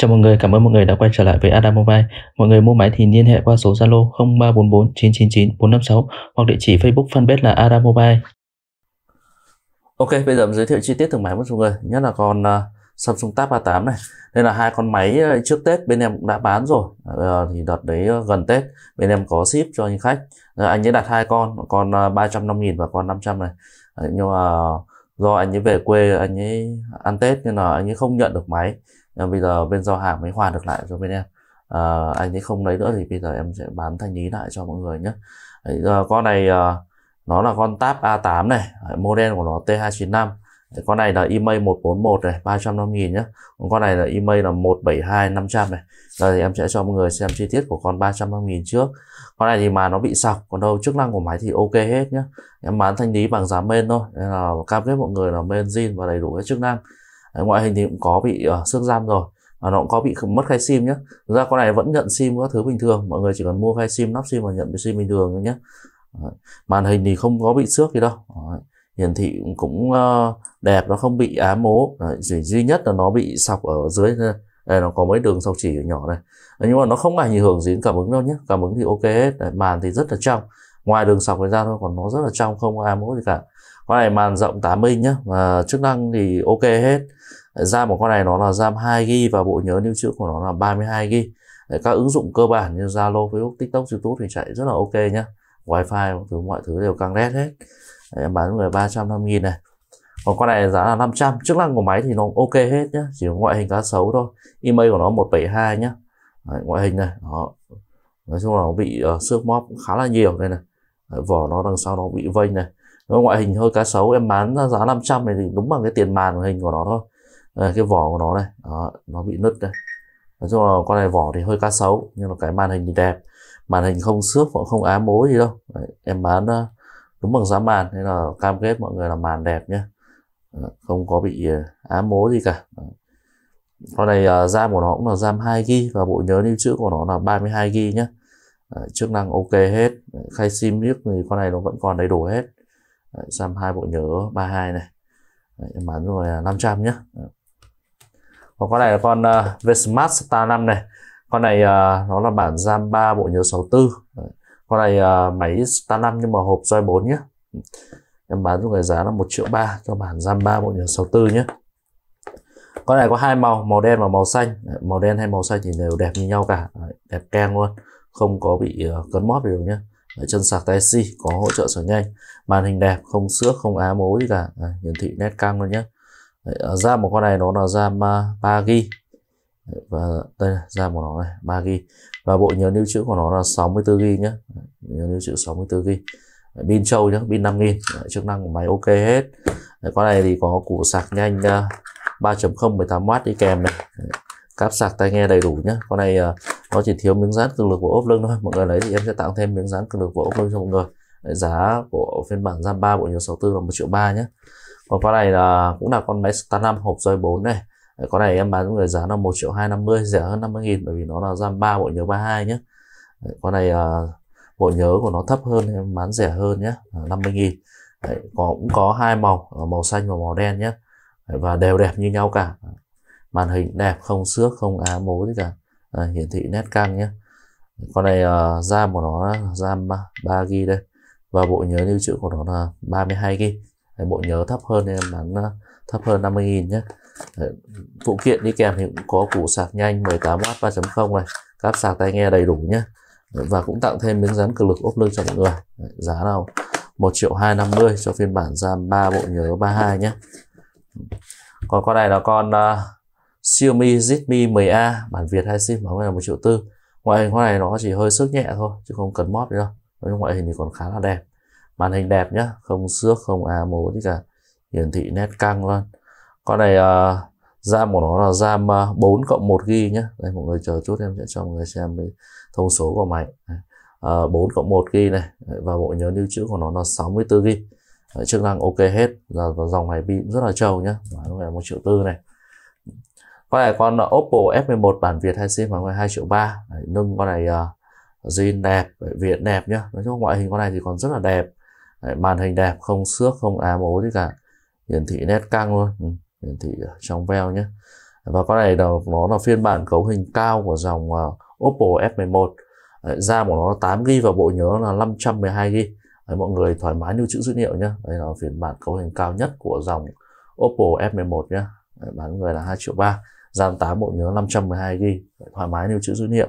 Chào mọi người, cảm ơn mọi người đã quay trở lại với Adam Mobile. Mọi người mua máy thì liên hệ qua số Zalo 0344 999 456 hoặc địa chỉ Facebook fanpage là Adam Mobile. Ok, bây giờ mình giới thiệu chi tiết từng máy với mọi người, nhất là con uh, Samsung Tab 38 này. Đây là hai con máy à, trước Tết bên em cũng đã bán rồi. À, thì đợt đấy à, gần Tết bên em có ship cho anh khách. À, anh ấy đặt hai con, con 350 000 và con 500 này. À, nhưng mà do anh ấy về quê anh ấy ăn Tết nên là anh ấy không nhận được máy nhưng ờ, bây giờ bên giao hàng mới hòa được lại cho bên em à, anh ấy không lấy nữa thì bây giờ em sẽ bán thanh lý lại cho mọi người nhé Đấy, con này à, nó là con tab A8 này model của nó T295 con này là email 141 này 350 nghìn nhé Còn con này là email là 172 500 này giờ thì em sẽ cho mọi người xem chi tiết của con 350 nghìn trước con này thì mà nó bị sọc còn đâu chức năng của máy thì ok hết nhé em bán thanh lý bằng giá men thôi nên là cam kết mọi người là men zin và đầy đủ các chức năng Đấy, ngoại hình thì cũng có bị uh, xước răm rồi và nó cũng có bị mất khai sim nhé thực ra con này vẫn nhận sim các thứ bình thường mọi người chỉ cần mua khai sim nắp sim và nhận sim bình thường thôi nhé Đấy. màn hình thì không có bị xước gì đâu Đấy. hiển thị cũng, uh, đẹp nó không bị ám mố chỉ duy nhất là nó bị sọc ở dưới thôi đây nó có mấy đường sọc chỉ nhỏ này Đấy, nhưng mà nó không ảnh hưởng gì đến cảm ứng đâu nhé cảm ứng thì ok hết Đấy, màn thì rất là trong ngoài đường sọc này ra thôi còn nó rất là trong không có ai mố gì cả con này màn rộng 8 inch nhá và chức năng thì ok hết RAM của con này nó là RAM 2 g và bộ nhớ lưu trữ của nó là 32 g các ứng dụng cơ bản như Zalo, Facebook, TikTok, YouTube thì chạy rất là ok nhá Wi-Fi thứ mọi thứ đều căng đét hết Đấy, em bán người 350 000 này còn con này giá là 500 chức năng của máy thì nó ok hết nhá chỉ ngoại hình cá xấu thôi email của nó 172 nhá Đấy, ngoại hình này đó. nói chung là nó bị uh, xước móp cũng khá là nhiều đây này Đấy, vỏ nó đằng sau nó bị vênh này nếu ngoại hình hơi cá sấu em bán giá 500 này thì đúng bằng cái tiền màn của hình của nó thôi à, cái vỏ của nó này đó, nó bị nứt đây nói chung là con này vỏ thì hơi cá sấu nhưng mà cái màn hình thì đẹp màn hình không xước cũng không ám mối gì đâu Đấy, em bán ờ, đúng bằng giá màn nên là cam kết mọi người là màn đẹp nhé ờ, không có bị ờ, ám mối gì cả con này RAM của nó cũng là RAM 2 g và bộ nhớ lưu trữ của nó là 32 g nhé chức năng ok hết khai sim nước thì con này nó vẫn còn đầy đủ hết Đấy, Sam 2 bộ nhớ 32 này Đấy, em bán rồi 500 nhé còn con này là con uh, Vesmart Star 5 này con này uh, nó là bản RAM 3 bộ nhớ 64 Đấy. con này uh, máy Star 5 nhưng mà hộp roi 4 nhé em bán cho người giá là 1 triệu 3 cho bản RAM 3 bộ nhớ 64 nhé con này có hai màu màu đen và màu xanh màu đen hay màu xanh thì đều đẹp như nhau cả đẹp keng luôn không có bị uh, cấn mót gì đâu nhé Đấy, chân sạc tai C có hỗ trợ sửa nhanh màn hình đẹp không xước không á mối gì cả Đấy, à, hiển thị nét căng luôn nhé ra một con này nó là RAM 3 g và đây là RAM của nó này 3 g và bộ nhớ lưu trữ của nó là 64 g nhé Đấy, nhớ lưu trữ 64 g pin trâu nhé pin 5000 chức năng của máy ok hết con này thì có củ sạc nhanh 3.0 à, 18W đi kèm này cáp sạc tai nghe đầy đủ nhé con này uh, nó chỉ thiếu miếng dán cường lực của ốp lưng thôi mọi người lấy thì em sẽ tặng thêm miếng dán cường lực của ốp lưng cho mọi người Đấy, giá của phiên bản RAM 3 bộ nhớ 64 là một triệu ba nhé còn con này là cũng là con máy Star 5 hộp rơi 4 này Đấy, con này em bán với người giá là một triệu hai năm mươi rẻ hơn 50 nghìn bởi vì nó là RAM 3 bộ nhớ 32 nhé Đấy, con này uh, bộ nhớ của nó thấp hơn em bán rẻ hơn nhé 50 nghìn Đấy, có, cũng có hai màu ờ, màu xanh và màu đen nhé Đấy, và đều đẹp như nhau cả màn hình đẹp không xước không á mố gì cả à, hiển thị nét căng nhé con này uh, RAM của nó là RAM 3 g đây và bộ nhớ lưu trữ của nó là 32 g bộ nhớ thấp hơn nên bán uh, thấp hơn 50.000 nhé phụ kiện đi kèm thì cũng có củ sạc nhanh 18W 3.0 này cáp sạc tai nghe đầy đủ nhé và cũng tặng thêm miếng dán cực lực ốp lưng cho mọi người giá nào 1 triệu 250 cho phiên bản RAM 3 bộ nhớ 32 nhé còn con này là con uh, Xiaomi Redmi 10A bản Việt hai sim bóng này là một triệu tư ngoại hình con này nó chỉ hơi sức nhẹ thôi chứ không cần móp gì đâu nhưng ngoại hình thì còn khá là đẹp màn hình đẹp nhá không xước không à mố gì cả hiển thị nét căng luôn con này uh, RAM của nó là RAM 4 ờ, cộng 1 ghi nhá đây mọi người chờ chút em sẽ cho mọi người xem cái thông số của máy à, ờ, 4 cộng 1 ghi này và bộ nhớ lưu trữ của nó là 64 ghi chức năng ok hết là dòng này pin rất là trâu nhá khoảng là một triệu tư này con này uh, con Oppo F11 bản Việt hay sim khoảng 2 triệu 3 Đấy, nâng con này uh, đẹp Việt đẹp nhá nói chung ngoại hình con này thì còn rất là đẹp Đấy, màn hình đẹp không xước không ám ố gì cả hiển thị nét căng luôn ừ, hiển thị uh, trong veo nhé và con này là, nó là phiên bản cấu hình cao của dòng uh, Oppo F11 ra RAM của nó là 8GB và bộ nhớ là 512GB Đấy, mọi người thoải mái lưu trữ dữ liệu nhé đây là phiên bản cấu hình cao nhất của dòng Oppo F11 nhé Đấy, bán người là 2 triệu 3 RAM 8 bộ nhớ 512GB thoải mái lưu trữ dữ liệu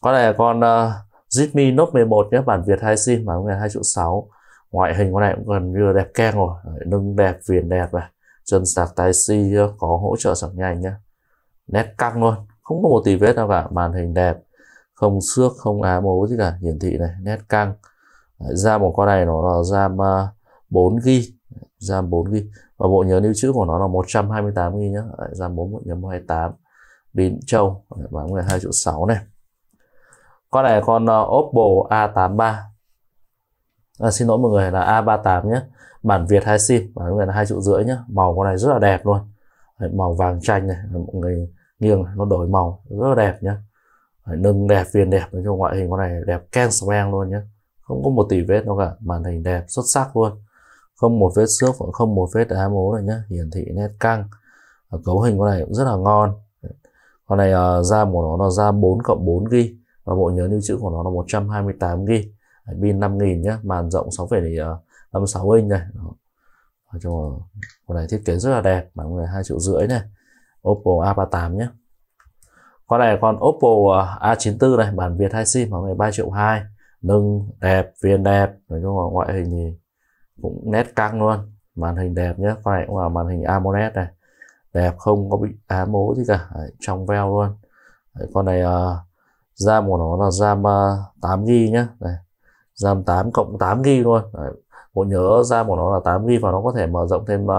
con này ờ, là con uh, Zitmi Note 11 nhé bản Việt 2 sim bản ngày 2 triệu 6 ngoại hình con này cũng gần như là đẹp keng rồi nâng đẹp viền đẹp này chân sạc tai si ờ, có hỗ trợ sạc nhanh nhé nét căng luôn không có một tí vết nào cả màn hình đẹp không xước không á mố gì cả hiển thị này nét căng ra một con này nó là ram 4 g RAM 4 GB và bộ nhớ lưu trữ của nó là 128 GB nhé Đấy, RAM 4 bộ nhớ 128 pin trâu bán 12 triệu 6 này con này con uh, Oppo A83 à, xin lỗi mọi người là A38 nhé bản Việt hai sim bán người là hai triệu rưỡi nhé màu con này rất là đẹp luôn Đấy, màu vàng chanh này mọi người nghiêng nó đổi màu rất là đẹp nhá Đấy, nâng đẹp viền đẹp nói chung ngoại hình con này đẹp keng luôn nhé không có một tỷ vết đâu cả màn hình đẹp xuất sắc luôn không một vết xước cũng không một vết ám ố này nhá hiển thị nét căng cấu hình con này cũng rất là ngon con này uh, RAM của nó là RAM 4 cộng 4 g và bộ nhớ lưu trữ của nó là 128 g pin 5000 nhá màn rộng sáu phẩy 6,56 ờ, inch này nói chung con này thiết kế rất là đẹp bản người hai triệu rưỡi này Oppo A38 nhá con này con Oppo ờ, A94 này bản Việt hai sim khoảng ba triệu hai nâng đẹp viền đẹp nói chung là ngoại hình thì cũng nét căng luôn màn hình đẹp nhé con này cũng là màn hình AMOLED này đẹp không có bị ám ố gì cả Đấy, trong veo luôn Đấy, con này uh, RAM của nó là RAM uh, 8 g nhé Đấy, RAM 8 cộng 8 g luôn Đấy, bộ nhớ RAM của nó là 8 g và nó có thể mở rộng thêm uh,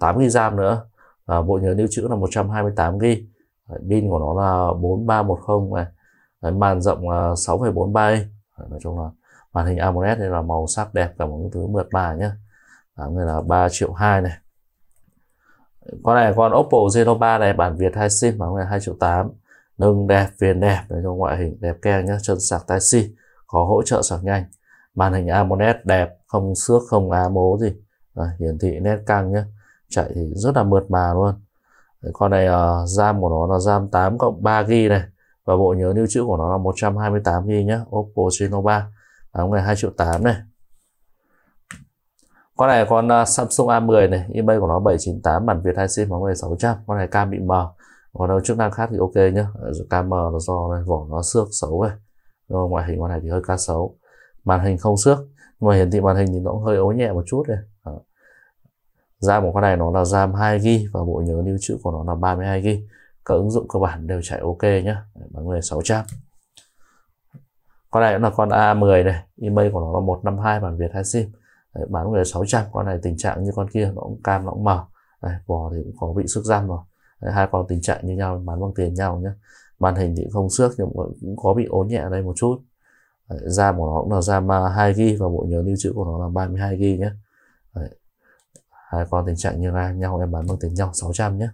8 g RAM nữa và bộ nhớ lưu trữ là 128 g pin của nó là 4310 này Đấy, màn rộng là 6,43 inch nói chung là màn hình AMOLED đây là màu sắc đẹp cả một thứ mượt mà nhé bán à, người là 3 triệu 2 này con này con Oppo zero 3 này bản Việt hai sim bán người 2 triệu 8 nâng đẹp viền đẹp để cho ngoại hình đẹp keng nhé chân sạc tai si có hỗ trợ sạc nhanh màn hình AMOLED đẹp không xước không á mố gì Đấy, à, hiển thị nét căng nhé chạy thì rất là mượt mà luôn con này uh, RAM của nó là RAM 8 cộng 3 g này và bộ nhớ lưu trữ của nó là 128 g nhé Oppo Reno 3 đóng ngày 2 triệu 8 này con này con à, Samsung A10 này eBay của nó 798 bản Việt 2 sim nó 1600 con này cam bị mờ còn đâu chức năng khác thì ok nhá ờ, cam mờ nó do này, vỏ nó xước xấu này rồi ngoại hình con này thì hơi ca xấu màn hình không xước nhưng mà hiển thị màn hình thì nó cũng hơi ố nhẹ một chút này Đó. Ờ. RAM của con này nó là RAM 2GB và bộ nhớ lưu trữ của nó là 32GB các ứng dụng cơ bản đều chạy ok nhá bán trăm con này cũng là con A10 này email của nó là 152 bản Việt hai sim đấy, bán người 600 con này tình trạng như con kia nó cũng cam nó cũng màu đấy, vỏ thì cũng có bị xước răm rồi đấy, hai con tình trạng như nhau bán bằng tiền nhau nhé màn hình thì không xước nhưng cũng có bị ố nhẹ đây một chút đấy, RAM của nó cũng là RAM 2 g và bộ nhớ lưu trữ của nó là 32 g nhé đấy, hai con tình trạng như nhau em bán bằng tiền nhau 600 nhé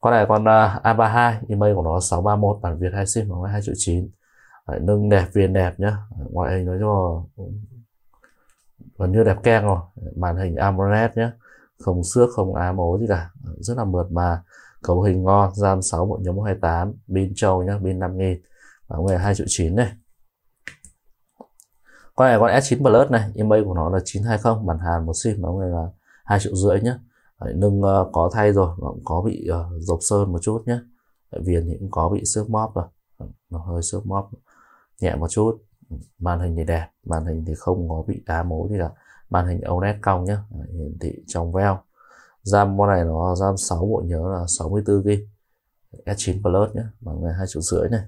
con này con uh, à, A32 email của nó 631 bản Việt hai sim nó 2 triệu 9 phải nâng đẹp viền đẹp nhá ngoại hình nói cho gần như đẹp keng rồi màn hình AMOLED nhé không xước không ám ố gì cả rất là mượt mà cấu hình ngon RAM 6 bộ nhớ 128 pin trâu nhá pin nghìn, và người 2 triệu 9 này con này con S9 Plus này email của nó là 920 bản Hàn một sim bóng này là 2 triệu rưỡi nhá nâng uh, có thay rồi nó cũng có bị uh, ờ, dọc sơn một chút nhá, viền thì cũng có bị xước móp rồi nó hơi xước móp nhẹ một chút ừ, màn hình thì đẹp màn hình thì không có bị đá mối gì cả màn hình OLED cong nhá hiển thị trong veo RAM con này nó RAM 6 bộ nhớ là 64 GB S9 Plus nhá bằng hai triệu rưỡi này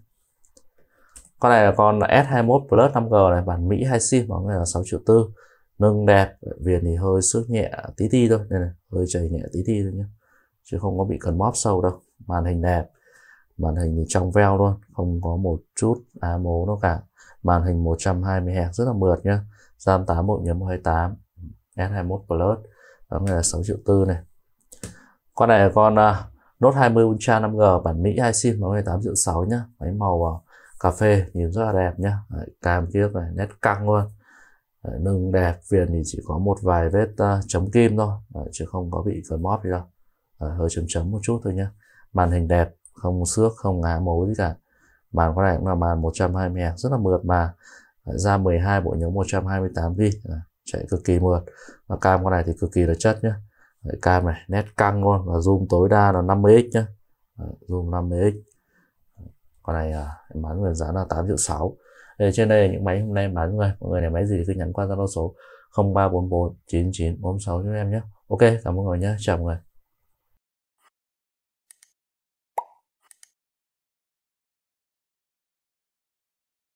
con này là con là S21 Plus 5G này bản Mỹ 2 sim bằng này là 6 triệu tư nâng đẹp viền thì hơi xước nhẹ tí ti thôi đây này hơi chảy nhẹ tí ti thôi nhá chứ không có bị cần móp sâu đâu màn hình đẹp màn hình thì trong veo luôn không có một chút á mố đâu cả màn hình 120 Hz rất là mượt nhá RAM 81.28 S21 Plus đó là 6 triệu tư này con này là con uh, Note 20 Ultra 5G bản Mỹ hai sim nó 18 triệu 6 nhá máy màu uh, cà phê nhìn rất là đẹp nhá Đấy, cam kiếc này nét căng luôn Đấy, nâng đẹp viền thì chỉ có một vài vết uh, chấm kim thôi Đấy, chứ không có bị cờ móp gì đâu Đấy, hơi chấm chấm một chút thôi nhá màn hình đẹp không xước không ngá mối gì cả màn con này cũng là màn 120 Hz rất là mượt mà ra 12 bộ nhớ 128 g chạy cực kỳ mượt và cam con này thì cực kỳ là chất nhá cam này nét căng luôn và zoom tối đa là 50x nhá Đấy, zoom 50x con này à, bán người giá là 8 triệu 6 Đây, trên đây là những máy hôm nay bán người mọi người này máy gì cứ nhắn qua zalo số 0344 9946 cho em nhé ok cảm ơn mọi người nhé chào mọi người